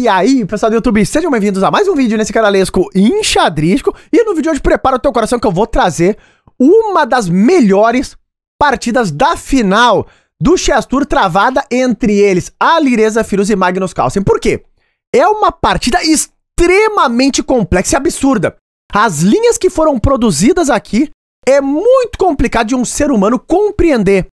E aí, pessoal do YouTube, sejam bem-vindos a mais um vídeo nesse canalesco enxadrístico. E no vídeo de hoje, prepara o teu coração que eu vou trazer uma das melhores partidas da final do Chess Tour travada entre eles, Alireza Firuz e Magnus Carlsen. Por quê? É uma partida extremamente complexa e absurda. As linhas que foram produzidas aqui é muito complicado de um ser humano compreender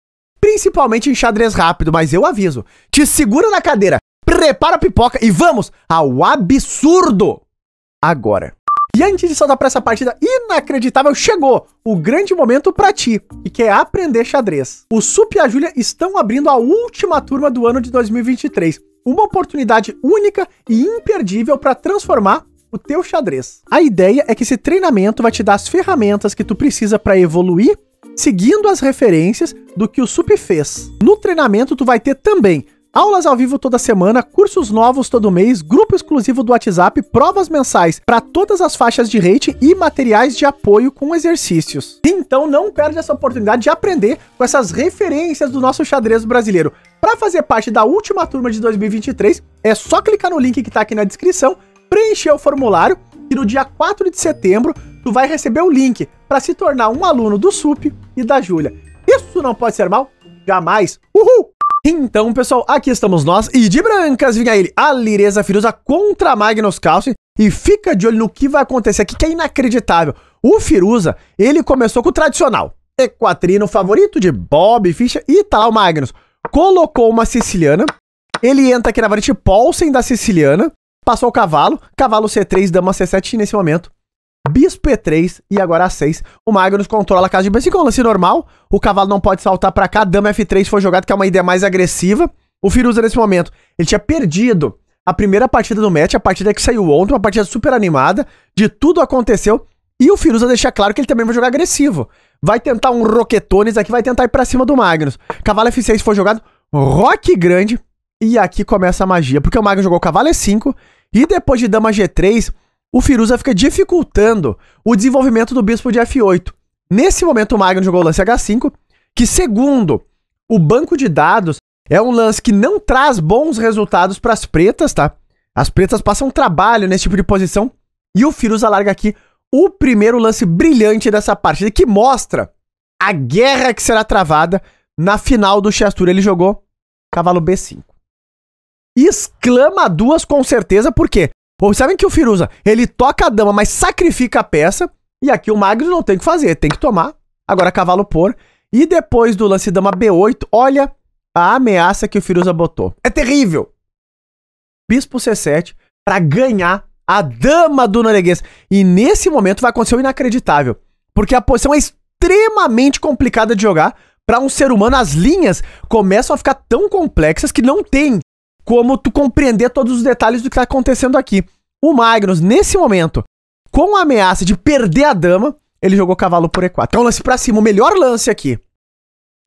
principalmente em xadrez rápido, mas eu aviso. Te segura na cadeira, prepara a pipoca e vamos ao absurdo agora. E antes de soltar para essa partida inacreditável, chegou o grande momento para ti, e que é aprender xadrez. O Sup e a Júlia estão abrindo a última turma do ano de 2023, uma oportunidade única e imperdível para transformar o teu xadrez. A ideia é que esse treinamento vai te dar as ferramentas que tu precisa para evoluir, seguindo as referências do que o Sup fez. No treinamento tu vai ter também Aulas ao vivo toda semana, cursos novos todo mês, grupo exclusivo do WhatsApp, provas mensais para todas as faixas de rate e materiais de apoio com exercícios. Então não perde essa oportunidade de aprender com essas referências do nosso xadrez brasileiro. Para fazer parte da última turma de 2023, é só clicar no link que está aqui na descrição, preencher o formulário e no dia 4 de setembro tu vai receber o link para se tornar um aluno do SUP e da Júlia. Isso não pode ser mal? Jamais! Uhul! Então, pessoal, aqui estamos nós e de brancas vinha ele, a Lireza Firuza contra Magnus Carlsen e fica de olho no que vai acontecer aqui, que é inacreditável. O Firuza, ele começou com o tradicional, equatrino favorito de Bob Fischer e tal Magnus. Colocou uma siciliana, ele entra aqui na variante Paulsen da siciliana, passou o cavalo, cavalo C3, dama C7 nesse momento Bispo E3 e agora A6. O Magnus controla a casa de B5 é um lance normal. O cavalo não pode saltar para cá. Dama F3 foi jogado, que é uma ideia mais agressiva. O Firuza, nesse momento, ele tinha perdido a primeira partida do match, a partida que saiu ontem, uma partida super animada, de tudo aconteceu. E o Firuza deixa claro que ele também vai jogar agressivo. Vai tentar um Roquetones aqui, vai tentar ir pra cima do Magnus. Cavalo F6 foi jogado, Rock grande. E aqui começa a magia, porque o Magnus jogou Cavalo E5 e depois de Dama G3 o Firuza fica dificultando o desenvolvimento do bispo de F8. Nesse momento, o Magno jogou o lance H5, que, segundo o banco de dados, é um lance que não traz bons resultados para as pretas, tá? As pretas passam trabalho nesse tipo de posição. E o Firuza larga aqui o primeiro lance brilhante dessa partida, que mostra a guerra que será travada na final do Chess Tour. Ele jogou cavalo B5. Exclama duas com certeza, porque ou sabem que o Firuza, ele toca a dama, mas sacrifica a peça. E aqui o Magnus não tem o que fazer, tem que tomar. Agora cavalo por. E depois do lance dama B8, olha a ameaça que o Firuza botou. É terrível. Bispo C7 para ganhar a dama do norueguês. E nesse momento vai acontecer o inacreditável, porque a posição é extremamente complicada de jogar para um ser humano. As linhas começam a ficar tão complexas que não tem como tu compreender todos os detalhes do que está acontecendo aqui. O Magnus, nesse momento, com a ameaça de perder a dama, ele jogou cavalo por E4. Então, lance pra cima, o melhor lance aqui.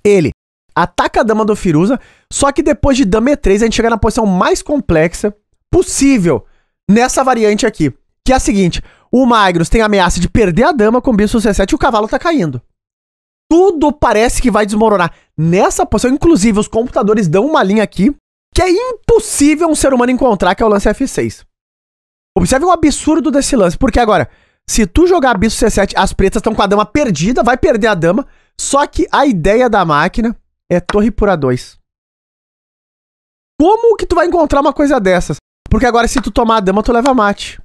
Ele ataca a dama do Firuza, só que depois de dama E3, a gente chega na posição mais complexa possível nessa variante aqui. Que é a seguinte, o Magnus tem a ameaça de perder a dama com bispo C7 e o cavalo tá caindo. Tudo parece que vai desmoronar. Nessa posição, inclusive, os computadores dão uma linha aqui que é impossível um ser humano encontrar, que é o lance F6. Observe o absurdo desse lance, porque agora, se tu jogar bispo C7, as pretas estão com a dama perdida, vai perder a dama. Só que a ideia da máquina é torre por A2. Como que tu vai encontrar uma coisa dessas? Porque agora, se tu tomar a dama, tu leva mate.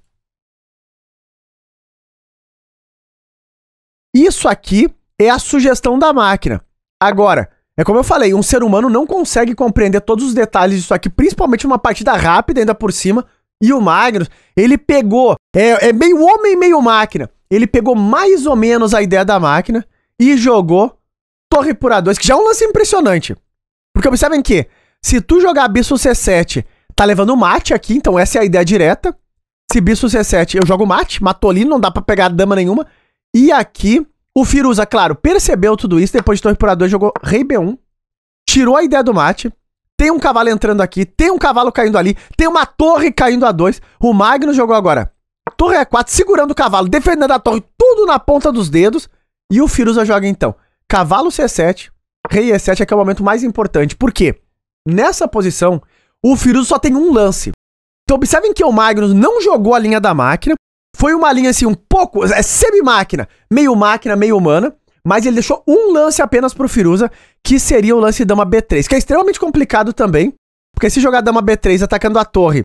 Isso aqui é a sugestão da máquina. Agora, é como eu falei, um ser humano não consegue compreender todos os detalhes disso aqui, principalmente numa partida rápida ainda por cima, e o Magnus, ele pegou, é, é meio homem, meio máquina. Ele pegou mais ou menos a ideia da máquina e jogou Torre por A2, que já é um lance impressionante. Porque observem que, se tu jogar Bispo C7, tá levando mate aqui, então essa é a ideia direta. Se Bispo C7, eu jogo mate, matou não dá pra pegar dama nenhuma. E aqui, o Firuza, claro, percebeu tudo isso, depois de Torre por A2 jogou Rei B1, tirou a ideia do mate, tem um cavalo entrando aqui, tem um cavalo caindo ali, tem uma torre caindo a dois. O Magno jogou agora. Torre a quatro, segurando o cavalo, defendendo a torre, tudo na ponta dos dedos. E o Firuza joga então. Cavalo C7, rei E7 é que é o momento mais importante. Por quê? Nessa posição, o Firuza só tem um lance. Então observem que o Magnus não jogou a linha da máquina. Foi uma linha assim, um pouco. É semi-máquina. Meio máquina, meio humana mas ele deixou um lance apenas pro Firuza, que seria o lance dama B3, que é extremamente complicado também, porque se jogar dama B3 atacando a torre,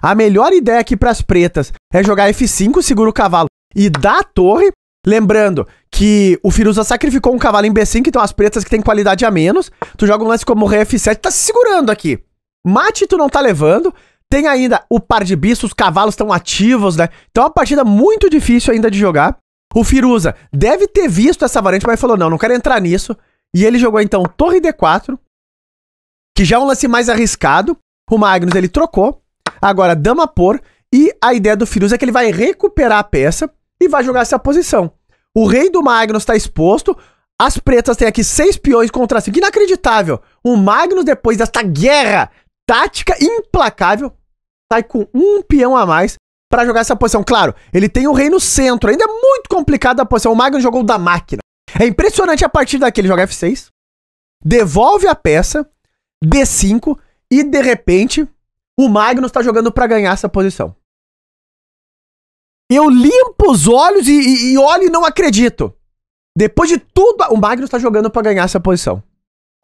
a melhor ideia aqui para as pretas é jogar F5, segura o cavalo e dá a torre, lembrando que o Firuza sacrificou um cavalo em B5, então as pretas que têm qualidade a menos, tu joga um lance como rei F7, tá se segurando aqui. Mate tu não tá levando, tem ainda o par de bichos, os cavalos estão ativos, né? Então é uma partida muito difícil ainda de jogar. O Firuza deve ter visto essa variante, mas falou: não, não quero entrar nisso. E ele jogou então Torre D4, que já é um lance mais arriscado. O Magnus ele trocou. Agora Dama por. E a ideia do Firuza é que ele vai recuperar a peça e vai jogar essa posição. O rei do Magnus está exposto. As pretas têm aqui seis peões contra cinco. Inacreditável. O Magnus, depois desta guerra tática implacável, sai com um peão a mais para jogar essa posição. Claro, ele tem o rei no centro, ainda é muito complicada a posição. O Magnus jogou da máquina. É impressionante a partir daquele ele joga F6, devolve a peça, D5, e de repente o Magnus tá jogando para ganhar essa posição. Eu limpo os olhos e, e, e olho e não acredito. Depois de tudo, o Magnus tá jogando para ganhar essa posição.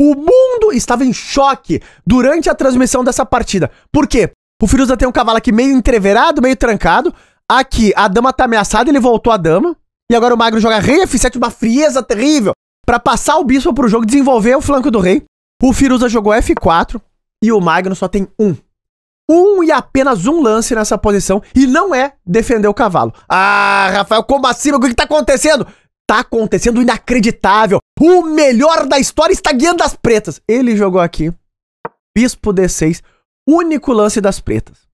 O mundo estava em choque durante a transmissão dessa partida. Por quê? O Firuza tem um cavalo aqui meio entreverado, meio trancado. Aqui, a dama tá ameaçada, ele voltou a dama. E agora o Magro joga rei F7, uma frieza terrível. para passar o bispo pro jogo, desenvolver o flanco do rei. O Firuza jogou F4 e o Magno só tem um. Um e apenas um lance nessa posição. E não é defender o cavalo. Ah, Rafael, como assim? O que tá acontecendo? Tá acontecendo inacreditável. O melhor da história está guiando as pretas. Ele jogou aqui. Bispo D6 único lance das pretas.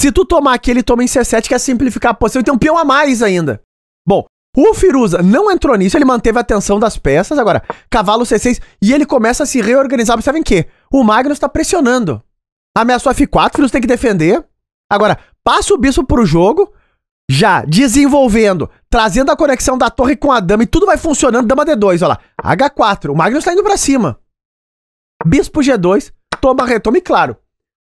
Se tu tomar aquele, toma em C7, que é simplificar a posição e tem um peão a mais ainda. Bom, o Firuza não entrou nisso, ele manteve a tensão das peças. Agora, cavalo C6 e ele começa a se reorganizar. Mas sabem o quê? O Magnus tá pressionando. Ameaçou F4, Firuza tem que defender. Agora, passa o bispo pro jogo, já desenvolvendo, trazendo a conexão da torre com a dama e tudo vai funcionando. Dama D2, olha lá. H4, o Magnus tá indo pra cima. Bispo G2, toma, retoma. E claro,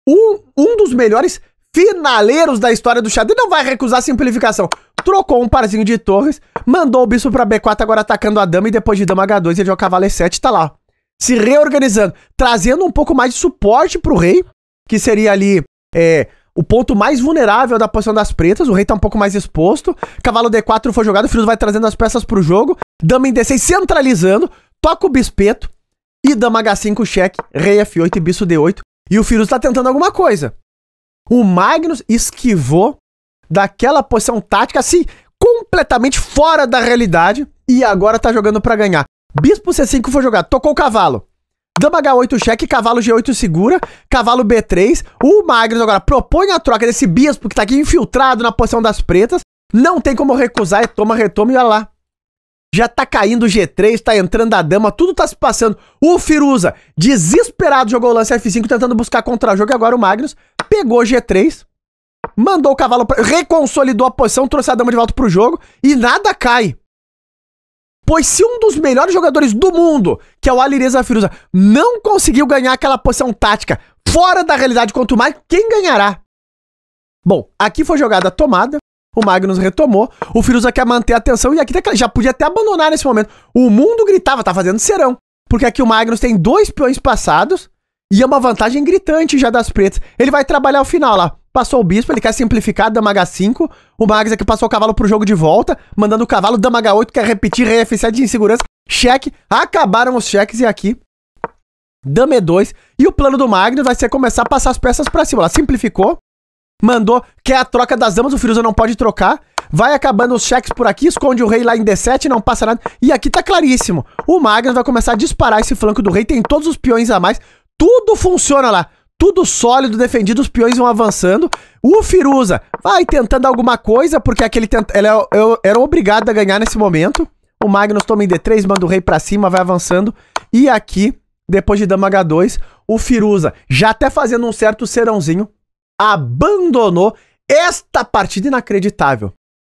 um, um dos melhores finaleiros da história do xadrez. Não vai recusar simplificação. Trocou um parzinho de torres, mandou o bispo pra B4, agora atacando a dama. E depois de dama H2, ele joga cavalo E7 tá lá. Se reorganizando, trazendo um pouco mais de suporte pro rei, que seria ali é, o ponto mais vulnerável da posição das pretas. O rei tá um pouco mais exposto. Cavalo D4 foi jogado, o vai trazendo as peças pro jogo. Dama em D6 centralizando, toca o bispeto e dama H5 cheque, rei F8 e bispo D8. E o Firuz tá tentando alguma coisa. O Magnus esquivou daquela posição tática assim, completamente fora da realidade e agora tá jogando para ganhar. Bispo C5 foi jogar, tocou o cavalo. Dama H8 cheque, cavalo G8 segura, cavalo B3. O Magnus agora propõe a troca desse bispo que tá aqui infiltrado na posição das pretas. Não tem como recusar, e é toma, retoma e olha lá. Já tá caindo o G3, tá entrando a dama, tudo tá se passando. O Firuza, desesperado, jogou o lance F5 tentando buscar contra-jogo. Agora o Magnus pegou o G3, mandou o cavalo pra... Reconsolidou a posição, trouxe a dama de volta pro jogo e nada cai. Pois se um dos melhores jogadores do mundo, que é o Alireza Firuza, não conseguiu ganhar aquela posição tática fora da realidade contra o Magnus, quem ganhará? Bom, aqui foi jogada a tomada. O Magnus retomou. O Firuza quer manter a atenção e aqui tá já podia até abandonar nesse momento. O mundo gritava, tá fazendo serão. Porque aqui o Magnus tem dois peões passados e é uma vantagem gritante já das pretas. Ele vai trabalhar o final lá. Passou o bispo, ele quer simplificar, dama H5. O Magnus aqui passou o cavalo pro jogo de volta, mandando o cavalo, dama H8, quer repetir, rei F7 de insegurança. Cheque, acabaram os cheques e aqui Dama E2. E o plano do Magnus vai ser começar a passar as peças para cima. Ela simplificou mandou, quer a troca das damas, o Firuza não pode trocar. Vai acabando os cheques por aqui, esconde o rei lá em D7, não passa nada. E aqui tá claríssimo. O Magnus vai começar a disparar esse flanco do rei, tem todos os peões a mais. Tudo funciona lá. Tudo sólido, defendido, os peões vão avançando. O Firuza vai tentando alguma coisa, porque aquele tenta... ele é é era obrigado a ganhar nesse momento. O Magnus toma em D3, manda o rei pra cima, vai avançando. E aqui, depois de dama H2, o Firuza já até fazendo um certo serãozinho, abandonou esta partida inacreditável.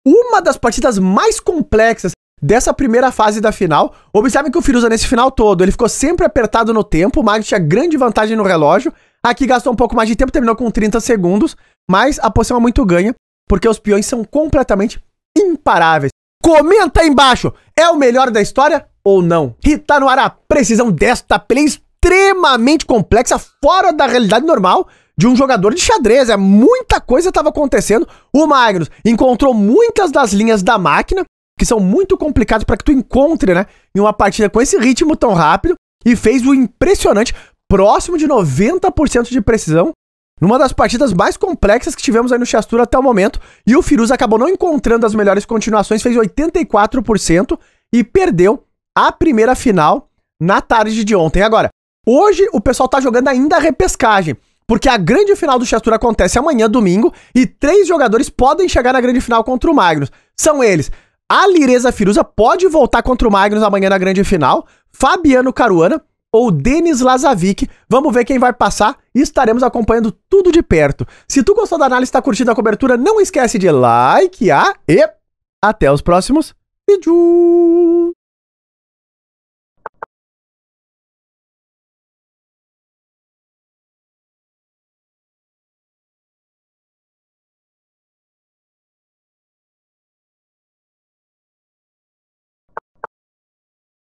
Uma das partidas mais complexas dessa primeira fase da final. Observem que o Firuza nesse final todo, ele ficou sempre apertado no tempo, o Magnus tinha grande vantagem no relógio. Aqui gastou um pouco mais de tempo, terminou com 30 segundos, mas a posição é muito ganha, porque os peões são completamente imparáveis. Comenta aí embaixo, é o melhor da história ou não? E tá no ar a precisão desta play extremamente complexa, fora da realidade normal, de um jogador de xadrez. É muita coisa estava acontecendo. O Magnus encontrou muitas das linhas da máquina que são muito complicadas para que tu encontre, né, em uma partida com esse ritmo tão rápido e fez o impressionante próximo de 90% de precisão numa das partidas mais complexas que tivemos aí no Chastura até o momento, e o Firuz acabou não encontrando as melhores continuações, fez 84% e perdeu a primeira final na tarde de ontem. Agora, hoje o pessoal tá jogando ainda a repescagem porque a grande final do Chess Tour acontece amanhã, domingo, e três jogadores podem chegar na grande final contra o Magnus. São eles. A Lireza Firuza pode voltar contra o Magnus amanhã na grande final. Fabiano Caruana ou Denis Lazavic. Vamos ver quem vai passar e estaremos acompanhando tudo de perto. Se tu gostou da análise e está curtindo a cobertura, não esquece de likear ah, e até os próximos vídeos.